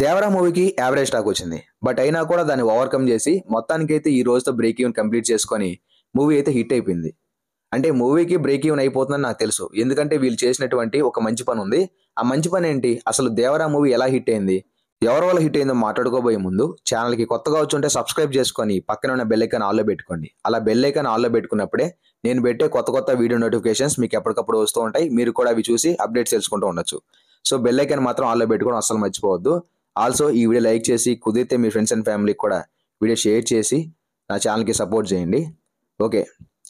దేవరా మూవీకి average stock వచ్చింది but అయినా కూడా దాన్ని ఓవర్కమ్ చేసి మొత్తానికి అయితే ఈ రోజుతో బ్రేక్ ఈవెన్ కంప్లీట్ చేసుకొని మూవీ అయితే హిట్ అయిపోయింది అంటే మూవీకి బ్రేక్ ఈవెన్ అయిపోతుందని నాకు తెలుసు ఎందుకంటే వీళ్ళు చేసినటువంటి ఒక మంచి పని ఉంది ఆ మంచి పని ఏంటి అసలు దేవరా మూవీ ఎలా హిట్ అయింది ఎవరి వల్ల హిట్ అయిందో మాట్లాడుకోబోయే ముందు ఛానల్కి కొత్తగా వచ్చుంటే సబ్స్క్రైబ్ చేసుకొని పక్కన ఉన్న బెల్ ఐకాన్ ఆల్లో పెట్టుకోండి అలా బెల్ ఐకాన్ ఆల్లో పెట్టుకున్నప్పుడే నేను పెట్టే కొత్త కొత్త వీడియో నోటిఫికేషన్స్ మీకు ఎప్పటికప్పుడు వస్తూ ఉంటాయి మీరు కూడా అవి చూసి అప్డేట్స్ తెలుసుకుంటూ ఉండొచ్చు సో బెల్ ఐకాన్ మాత్రం ఆల్లో పెట్టుకోవడం అసలు మర్చిపోవద్దు ఆల్సో ఈ వీడియో లైక్ చేసి కుదిరితే మీ ఫ్రెండ్స్ అండ్ ఫ్యామిలీకి కూడా వీడియో షేర్ చేసి నా ఛానల్కి సపోర్ట్ చేయండి okay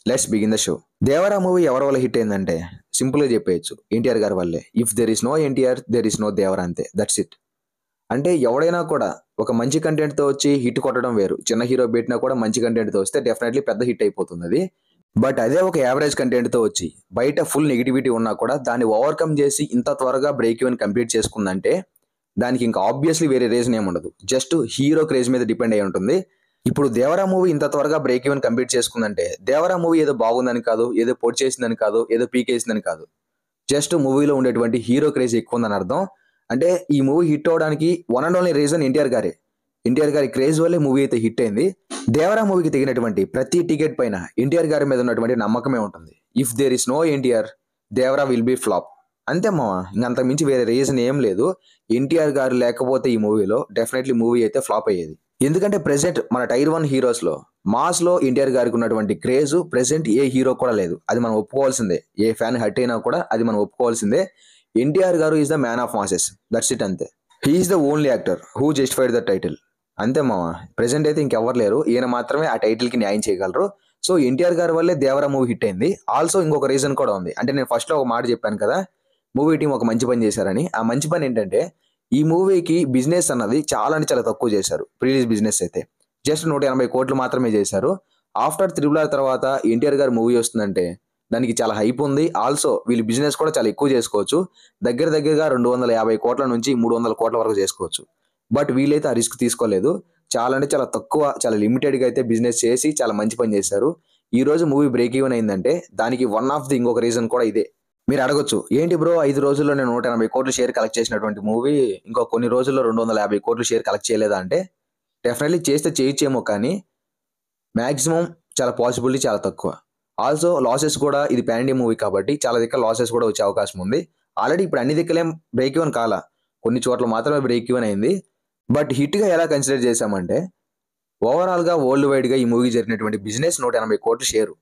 let's begin the show Devara movie ఎవరి వల్ల హిట్ అయిందంటే సింపుల్గా చెప్పేయచ్చు ఎన్టీఆర్ గారి వల్లే if there is no NTR there is no Devara అంతే దట్స్ ఇట్ అంటే ఎవడైనా కూడా ఒక మంచి కంటెంట్తో వచ్చి హిట్ కొట్టడం వేరు చిన్న హీరో పెట్టినా కూడా మంచి కంటెంట్తో వస్తే డెఫినెట్లీ పెద్ద హిట్ అయిపోతుంది అది బట్ అదే ఒక యావరేజ్ కంటెంట్తో వచ్చి బయట ఫుల్ నెగిటివిటీ ఉన్నా కూడా దాన్ని ఓవర్కమ్ చేసి ఇంత త్వరగా బ్రేక్ ఈవెన్ కంప్లీట్ చేసుకుందంటే దానికి ఇంకా ఆబ్వియస్లీ వేరే రీజన్ ఏమి ఉండదు జస్ట్ హీరో క్రేజ్ మీద డిపెండ్ అయి ఉంటుంది ఇప్పుడు దేవరా మూవీ ఇంత త్వరగా బ్రేక్ ఈవెన్ కంప్లీట్ చేసుకుందంటే దేవరా మూవీ ఏదో బాగుందని కాదు ఏదో పొడి చేసిందని కాదు ఏదో పీకేసిందని కాదు జస్ట్ మూవీలో ఉండేటువంటి హీరో క్రేజ్ ఎక్కువ ఉందని అర్థం అంటే ఈ మూవీ హిట్ అవడానికి one and only reason NTR గారే ఎన్టీఆర్ గారి క్రేజ్ వల్లే మూవీ అయితే హిట్ అయింది దేవరా మూవీకి తెగినటువంటి ప్రతి టికెట్ పైన ఎన్టీఆర్ గారి మీద ఉన్నటువంటి నమ్మకమే ఉంటుంది if there is no NTR Devara will be flop అంతే ఇంక ఇంకంతకు మించి వేరే రీజన్ ఏం లేదు ఎన్టీఆర్ గారు లేకపోతే ఈ మూవీలో డెఫినెట్లీ మూవీ అయితే ఫ్లాప్ అయ్యేది ఎందుకంటే ప్రెసెంట్ మన టైర్ వన్ హీరోస్లో మాస్లో ఎన్టీఆర్ గారికి ఉన్నటువంటి క్రేజ్ ప్రెసెంట్ ఏ హీరో కూడా లేదు అది మనం ఒప్పుకోవాల్సిందే ఏ ఫ్యాన్ హట్ అయినా కూడా అది మనం ఒప్పుకోవాల్సిందే NTR garu is the man of masses that's it అంతే he's the only actor who justified the title అంతే మామ ప్రెసెంట్ అయితే ఇంకెవరు లేరు ఈయన మాత్రమే ఆ టైటిల్కి న్యాయం చేయగలరు సో ఎన్టీఆర్ గారి వల్లే దేవరా మూవీ హిట్ అయింది ఆల్సో ఇంకొక రీజన్ కూడా ఉంది అంటే నేను లో ఒక మాట చెప్పాను కదా మూవీ టీం ఒక మంచి పని చేశారని ఆ మంచి పని ఏంటంటే ఈ మూవీకి బిజినెస్ అన్నది చాలా అంటే చాలా తక్కువ చేశారు ప్రీలీజ్ బిజినెస్ అయితే జస్ట్ నూట ఎనభై కోట్లు మాత్రమే చేశారు ఆఫ్టర్ ఆర్ తర్వాత ఎన్టీఆర్ గారు మూవీ వస్తుందంటే దానికి చాలా హైప్ ఉంది ఆల్సో వీళ్ళు బిజినెస్ కూడా చాలా ఎక్కువ చేసుకోవచ్చు దగ్గర దగ్గరగా రెండు వందల యాభై కోట్ల నుంచి మూడు వందల కోట్ల వరకు చేసుకోవచ్చు బట్ వీళ్ళైతే ఆ రిస్క్ తీసుకోలేదు చాలా అంటే చాలా తక్కువ చాలా లిమిటెడ్గా అయితే బిజినెస్ చేసి చాలా మంచి పని చేశారు ఈ రోజు మూవీ బ్రేక్ ఈవెన్ అయిందంటే దానికి వన్ ఆఫ్ ది ఇంకొక రీజన్ కూడా ఇదే మీరు అడగొచ్చు ఏంటి బ్రో ఐదు రోజుల్లో నేను నూట ఎనభై కోట్లు షేర్ కలెక్ట్ చేసినటువంటి మూవీ ఇంకో కొన్ని రోజుల్లో రెండు వందల యాభై కోట్లు షేర్ కలెక్ట్ చేయలేదా అంటే డెఫినెట్లీ చేస్తే చేయొచ్చేమో కానీ మ్యాక్సిమం చాలా పాసిబిలిటీ చాలా తక్కువ ఆల్సో లాసెస్ కూడా ఇది ప్యాండీ మూవీ కాబట్టి చాలా దగ్గర లాసెస్ కూడా వచ్చే అవకాశం ఉంది ఆల్రెడీ ఇప్పుడు అన్ని దగ్గరలేం బ్రేక్ ఈవెన్ కాల కొన్ని చోట్ల మాత్రమే బ్రేక్ ఇవన్ అయింది బట్ హిట్గా ఎలా కన్సిడర్ చేశామంటే ఓవరాల్గా వరల్డ్ వైడ్గా ఈ మూవీ జరిగినటువంటి బిజినెస్ నూట ఎనభై కోట్లు షేరు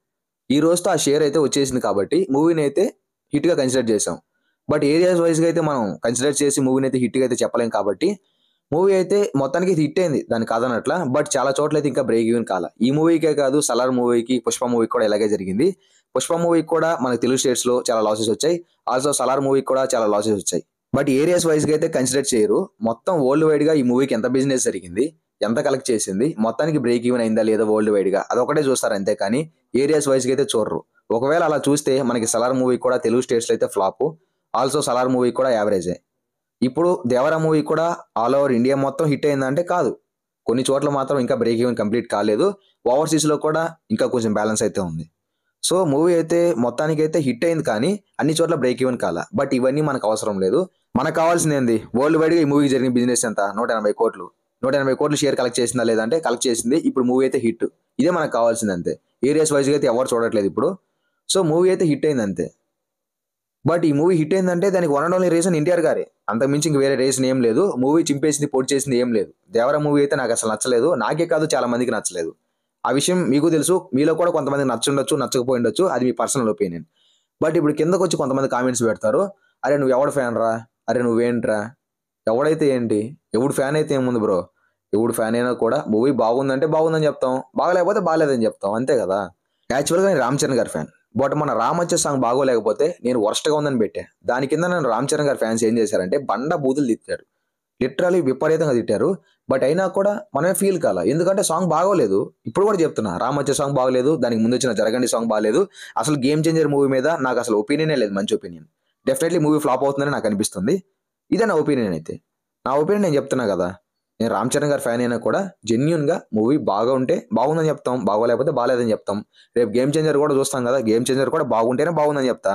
ఈ రోజుతో ఆ షేర్ అయితే వచ్చేసింది కాబట్టి మూవీని అయితే హిట్గా కన్సిడర్ చేసాం బట్ ఏరియాస్ వైజ్గా అయితే మనం కన్సిడర్ చేసి మూవీని అయితే హిట్గా అయితే చెప్పలేం కాబట్టి మూవీ అయితే మొత్తానికి హిట్ అయింది దాని కాదనట్ల బట్ చాలా చోట్ల అయితే ఇంకా బ్రేక్ ఈవెన్ కాల ఈ మూవీకే కాదు సలార్ మూవీకి పుష్ప మూవీకి కూడా ఇలాగే జరిగింది పుష్ప మూవీకి కూడా మన తెలుగు స్టేట్స్లో చాలా లాసెస్ వచ్చాయి ఆల్సో సలార్ మూవీకి కూడా చాలా లాసెస్ వచ్చాయి బట్ ఏరియాస్ వైజ్గా అయితే కన్సిడర్ చేయరు మొత్తం వరల్డ్ వైడ్గా ఈ మూవీకి ఎంత బిజినెస్ జరిగింది ఎంత కలెక్ట్ చేసింది మొత్తానికి బ్రేక్ ఈవెన్ అయిందా లేదా వరల్డ్ వైడ్గా అదొకటే చూస్తారు అంతే కానీ ఏరియాస్ వైజ్గా అయితే చూడరు ఒకవేళ అలా చూస్తే మనకి సలార్ మూవీ కూడా తెలుగు స్టేట్స్లో అయితే ఫ్లాప్ ఆల్సో సలార్ మూవీ కూడా యావరేజే ఇప్పుడు దేవరా మూవీ కూడా ఆల్ ఓవర్ ఇండియా మొత్తం హిట్ అయిందంటే కాదు కొన్ని చోట్ల మాత్రం ఇంకా బ్రేక్ ఈవెన్ కంప్లీట్ కాలేదు ఓవర్సీస్లో కూడా ఇంకా కొంచెం బ్యాలెన్స్ అయితే ఉంది సో మూవీ అయితే మొత్తానికి అయితే హిట్ అయింది కానీ అన్ని చోట్ల బ్రేక్ ఈవెన్ కాల బట్ ఇవన్నీ మనకు అవసరం లేదు మనకు కావాల్సింది ఏంది వరల్డ్ వైడ్గా ఈ మూవీకి జరిగిన బిజినెస్ ఎంత నూట ఎనభై కోట్లు నూట ఎనభై కోట్లు షేర్ కలెక్ట్ చేసిందా లేదంటే కలెక్ట్ చేసింది ఇప్పుడు మూవీ అయితే హిట్ ఇదే మనకు కావాల్సింది అంతే ఏరియాస్ వైజ్గా అయితే ఎవరు చూడట్లేదు ఇప్పుడు సో మూవీ అయితే హిట్ అయింది అంతే బట్ ఈ మూవీ హిట్ అయిందంటే దానికి one and only reason NTR గారే అంతకుమించి ఇంక వేరే రీజన్ ఏం లేదు మూవీ చింపేసింది పోటీ చేసింది ఏం లేదు దేవర మూవీ అయితే నాకు అసలు నచ్చలేదు నాకే కాదు చాలా మందికి నచ్చలేదు ఆ విషయం మీకు తెలుసు మీలో కూడా కొంతమంది నచ్చుండొచ్చు నచ్చకపోయి ఉండొచ్చు అది మీ పర్సనల్ ఒపీనియన్ బట్ ఇప్పుడు కిందకు వచ్చి కొంతమంది కామెంట్స్ పెడతారు అరే నువ్వు ఎవడు ఫ్యాన్ రా అరే నువ్వేంట్రా ఎవడైతే ఏంటి ఎవడు ఫ్యాన్ అయితే ఏముంది బ్రో ఎవడు ఫ్యాన్ అయినా కూడా మూవీ బాగుందంటే బాగుందని చెప్తాం బాగలేకపోతే బాగాలేదని చెప్తాం అంతే కదా యాక్చువల్గా నేను రామ్ చరణ్ గారి ఫ్యాన్ బట్ మన వచ్చే సాంగ్ బాగోలేకపోతే నేను వరస్ట్గా ఉందని పెట్టా దాని కింద నన్ను రామ్ చరణ్ గారి ఫ్యాన్స్ ఏం చేశారంటే బండ బూతులు తిట్టారు లిటరలీ విపరీతంగా తిట్టారు బట్ అయినా కూడా మనమే ఫీల్ కాల ఎందుకంటే సాంగ్ బాగోలేదు ఇప్పుడు కూడా చెప్తున్నా రామచ్చ సాంగ్ బాగలేదు దానికి ముందు వచ్చిన జరగండి సాంగ్ బాగలేదు అసలు గేమ్ చేంజర్ మూవీ మీద నాకు అసలు ఒపీనియనే లేదు మంచి ఒపీనియన్ డెఫినెట్లీ మూవీ ఫ్లాప్ అవుతుందని నాకు అనిపిస్తుంది ఇదే నా ఒపీనియన్ అయితే నా ఒపీనియన్ నేను చెప్తున్నా కదా నేను రామ్ చరణ్ గారి ఫ్యాన్ అయినా కూడా జెన్యున్గా మూవీ బాగా ఉంటే బాగుందని చెప్తాం బాగోలేకపోతే బాగాలేదని చెప్తాం రేపు గేమ్ చేంజర్ కూడా చూస్తాం కదా గేమ్ చేంజర్ కూడా బాగుంటేనే బాగుందని చెప్తా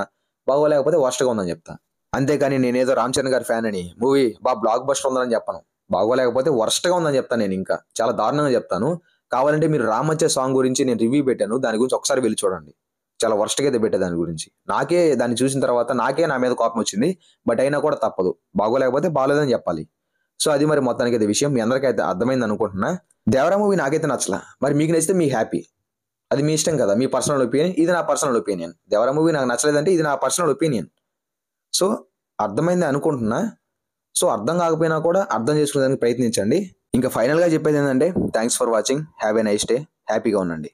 బాగోలేకపోతే వర్స్ట్గా ఉందని చెప్తా అంతేకాని నేనేదో రామ్ చరణ్ గారి ఫ్యాన్ అని మూవీ బా బ్లాక్ బస్టర్ ఉందని చెప్పను బాగోలేకపోతే వర్స్ట్గా ఉందని చెప్తాను నేను ఇంకా చాలా దారుణంగా చెప్తాను కావాలంటే మీరు రామచ్చే సాంగ్ గురించి నేను రివ్యూ పెట్టాను దాని గురించి ఒకసారి వెళ్ళి చూడండి చాలా వర్స్ట్గా అయితే పెట్టే దాని గురించి నాకే దాన్ని చూసిన తర్వాత నాకే నా మీద కోపం వచ్చింది బట్ అయినా కూడా తప్పదు బాగోలేకపోతే బాగోలేదని చెప్పాలి సో అది మరి మొత్తానికి అయితే విషయం మీ అయితే అర్థమైంది అనుకుంటున్నా దేవరా మూవీ నాకైతే నచ్చలా మరి మీకు నచ్చితే మీ హ్యాపీ అది మీ ఇష్టం కదా మీ పర్సనల్ ఒపీనియన్ ఇది నా పర్సనల్ ఒపీనియన్ దేవరా మూవీ నాకు నచ్చలేదంటే ఇది నా పర్సనల్ ఒపీనియన్ సో అర్థమైంది అనుకుంటున్నా సో అర్థం కాకపోయినా కూడా అర్థం చేసుకునేదానికి ప్రయత్నించండి ఇంకా ఫైనల్గా చెప్పేది ఏంటంటే thanks for watching have a nice day హ్యాపీగా ఉండండి